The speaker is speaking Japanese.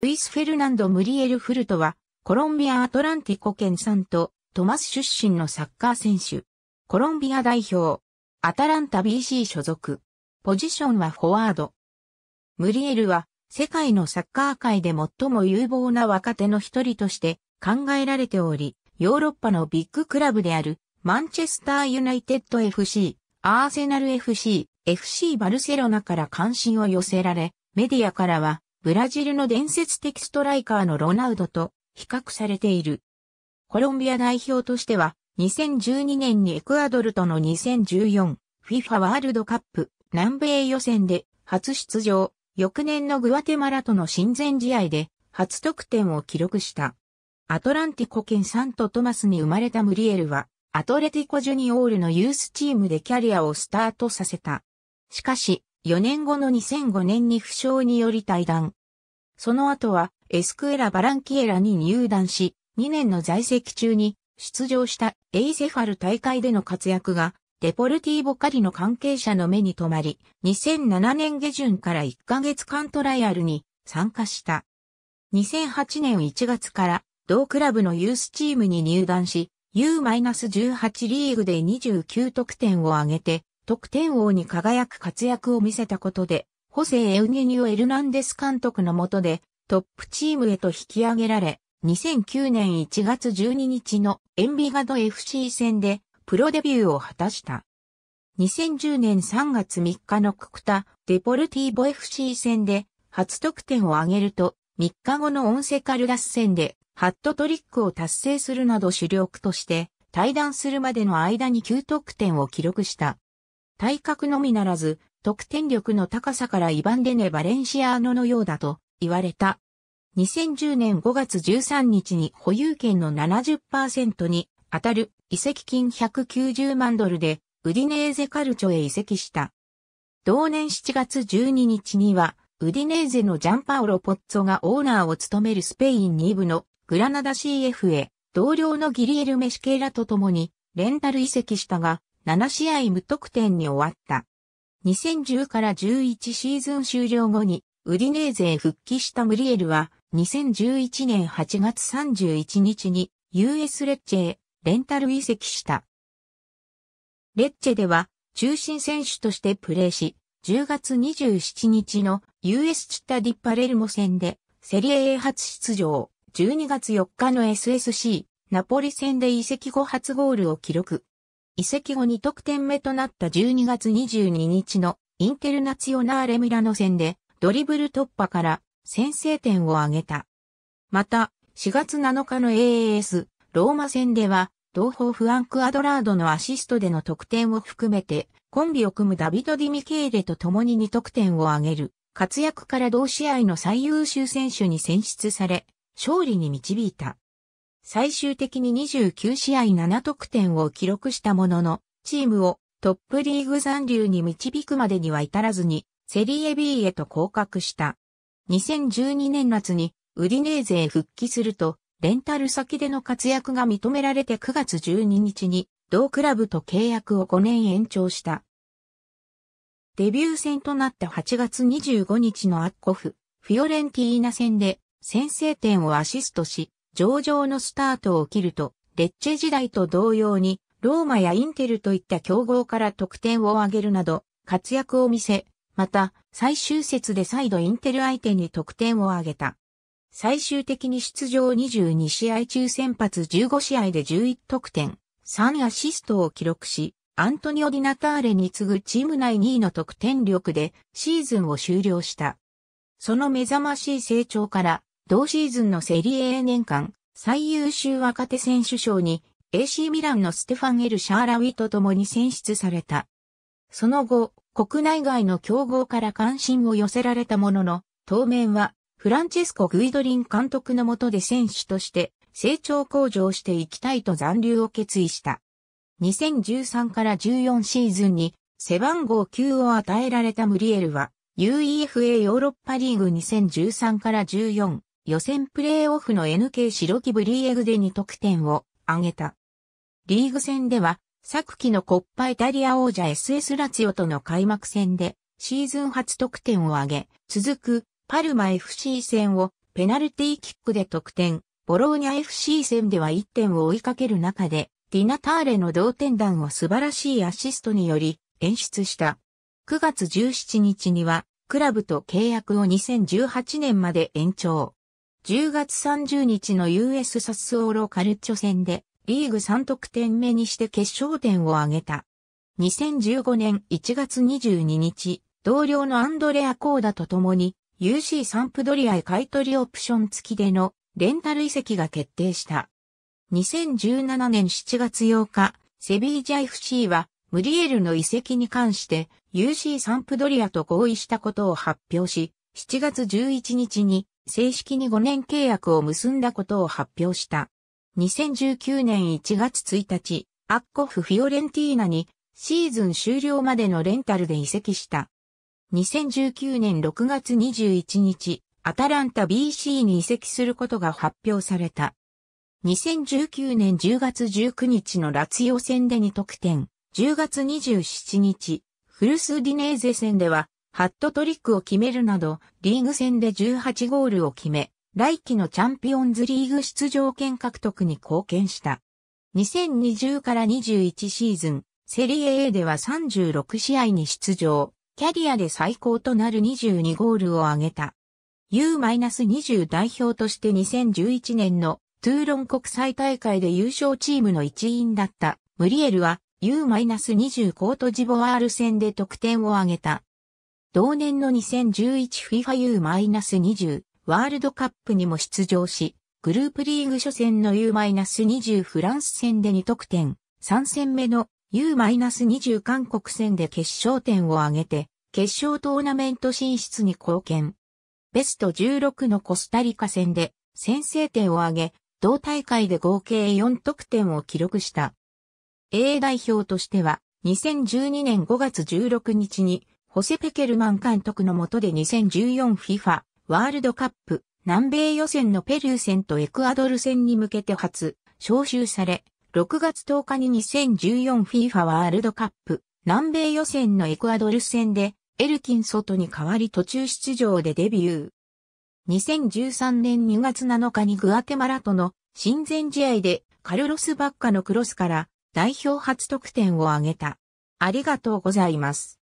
ルイス・フェルナンド・ムリエル・フルトは、コロンビア・アトランティコ県サント、トマス出身のサッカー選手。コロンビア代表。アタランタ BC 所属。ポジションはフォワード。ムリエルは、世界のサッカー界で最も有望な若手の一人として考えられており、ヨーロッパのビッグクラブである、マンチェスター・ユナイテッド FC、アーセナル FC、FC バルセロナから関心を寄せられ、メディアからは、ブラジルの伝説的ストライカーのロナウドと比較されている。コロンビア代表としては、2012年にエクアドルとの 2014FIFA ワールドカップ南米予選で初出場、翌年のグアテマラとの親善試合で初得点を記録した。アトランティコ県サントトマスに生まれたムリエルは、アトレティコジュニオールのユースチームでキャリアをスタートさせた。しかし、4年後の2005年に負傷により退団。その後はエスクエラ・バランキエラに入団し、2年の在籍中に出場したエイセファル大会での活躍がデポルティーボカリの関係者の目に留まり、2007年下旬から1ヶ月間トライアルに参加した。2008年1月から同クラブのユースチームに入団し、U-18 リーグで29得点を挙げて、得点王に輝く活躍を見せたことで、ホセ・エウゲニオ・エルナンデス監督の下で、トップチームへと引き上げられ、2009年1月12日のエンビガド FC 戦でプロデビューを果たした。2010年3月3日のククタ・デポルティーボ FC 戦で初得点を挙げると、3日後のオンセカルダス戦でハットトリックを達成するなど主力として、対談するまでの間に9得点を記録した。体格のみならず、得点力の高さからイバンデネ・バレンシアーノのようだと言われた。2010年5月13日に保有権の70%に当たる移籍金190万ドルでウディネーゼカルチョへ移籍した。同年7月12日にはウディネーゼのジャンパオロ・ポッツォがオーナーを務めるスペイン2部のグラナダ CF へ同僚のギリエル・メシケラと共にレンタル移籍したが7試合無得点に終わった。2010から11シーズン終了後に、ウディネーゼへ復帰したムリエルは、2011年8月31日に US レッチェへレンタル移籍した。レッチェでは中心選手としてプレーし、10月27日の US チッタディパレルモ戦でセリエ A 初出場、12月4日の SSC ナポリ戦で移籍後初ゴールを記録。移籍後2得点目となった12月22日のインテルナツヨナーレミラノ戦でドリブル突破から先制点を挙げた。また、4月7日の AAS ローマ戦では、同胞フランク・アドラードのアシストでの得点を含めて、コンビを組むダビド・ディミケーレと共に2得点を挙げる、活躍から同試合の最優秀選手に選出され、勝利に導いた。最終的に29試合7得点を記録したものの、チームをトップリーグ残留に導くまでには至らずに、セリエ B へと降格した。2012年夏にウディネーゼへ復帰すると、レンタル先での活躍が認められて9月12日に、同クラブと契約を5年延長した。デビュー戦となった8月25日のアッコフ、フィオレンティーナ戦で先制点をアシストし、上々のスタートを切ると、レッチェ時代と同様に、ローマやインテルといった競合から得点を挙げるなど、活躍を見せ、また、最終節で再度インテル相手に得点を挙げた。最終的に出場22試合中先発15試合で11得点、3アシストを記録し、アントニオ・ディナターレに次ぐチーム内2位の得点力でシーズンを終了した。その目覚ましい成長から同シーズンのセリエ A 年間最優秀若手選手賞に AC ミランのステファン・エル・シャーラウィと共に選出された。その後、国内外の競合から関心を寄せられたものの、当面はフランチェスコ・グイドリン監督の下で選手として成長向上していきたいと残留を決意した。2013から14シーズンに背番号9を与えられたムリエルは UEFA ヨーロッパリーグ2013から14予選プレーオフの NK 白木ブリーエグで2得点を挙げた。リーグ戦では、昨季のコッパイタリア王者 SS ラツヨオとの開幕戦で、シーズン初得点を挙げ、続くパルマ FC 戦をペナルティーキックで得点、ボローニャ FC 戦では1点を追いかける中で、ディナターレの同点弾を素晴らしいアシストにより演出した。9月17日には、クラブと契約を2018年まで延長。10月30日の US サスオーロカルチョ戦でリーグ3得点目にして決勝点を挙げた。2015年1月22日、同僚のアンドレア・コーダと共に UC サンプドリアへ買取オプション付きでのレンタル移籍が決定した。2017年7月8日、セビージャ FC はムリエルの移籍に関して UC サンプドリアと合意したことを発表し、7月11日に正式に5年契約を結んだことを発表した。2019年1月1日、アッコフ・フィオレンティーナにシーズン終了までのレンタルで移籍した。2019年6月21日、アタランタ BC に移籍することが発表された。2019年10月19日のラツヨ戦で2得点、10月27日、フルスディネーゼ戦ではハットトリックを決めるなど、リーグ戦で18ゴールを決め、来季のチャンピオンズリーグ出場権獲得に貢献した。2020から21シーズン、セリエ A では36試合に出場、キャリアで最高となる22ゴールを挙げた。U-20 代表として2011年のトゥーロン国際大会で優勝チームの一員だったムリエルは U-20 コートジボワール戦で得点を挙げた。同年の 2011FIFA U-20 ワールドカップにも出場し、グループリーグ初戦の U-20 フランス戦で2得点、3戦目の U-20 韓国戦で決勝点を挙げて、決勝トーナメント進出に貢献。ベスト16のコスタリカ戦で先制点を挙げ、同大会で合計4得点を記録した。A 代表としては2012年5月16日にホセ・ペケルマン監督の下で 2014FIFA ワールドカップ南米予選のペルー戦とエクアドル戦に向けて初招集され、6月10日に 2014FIFA ワールドカップ南米予選のエクアドル戦でエルキン外に代わり途中出場でデビュー。2013年2月7日にグアテマラとの親善試合でカルロス・バッカのクロスから代表初得点を挙げた。ありがとうございます。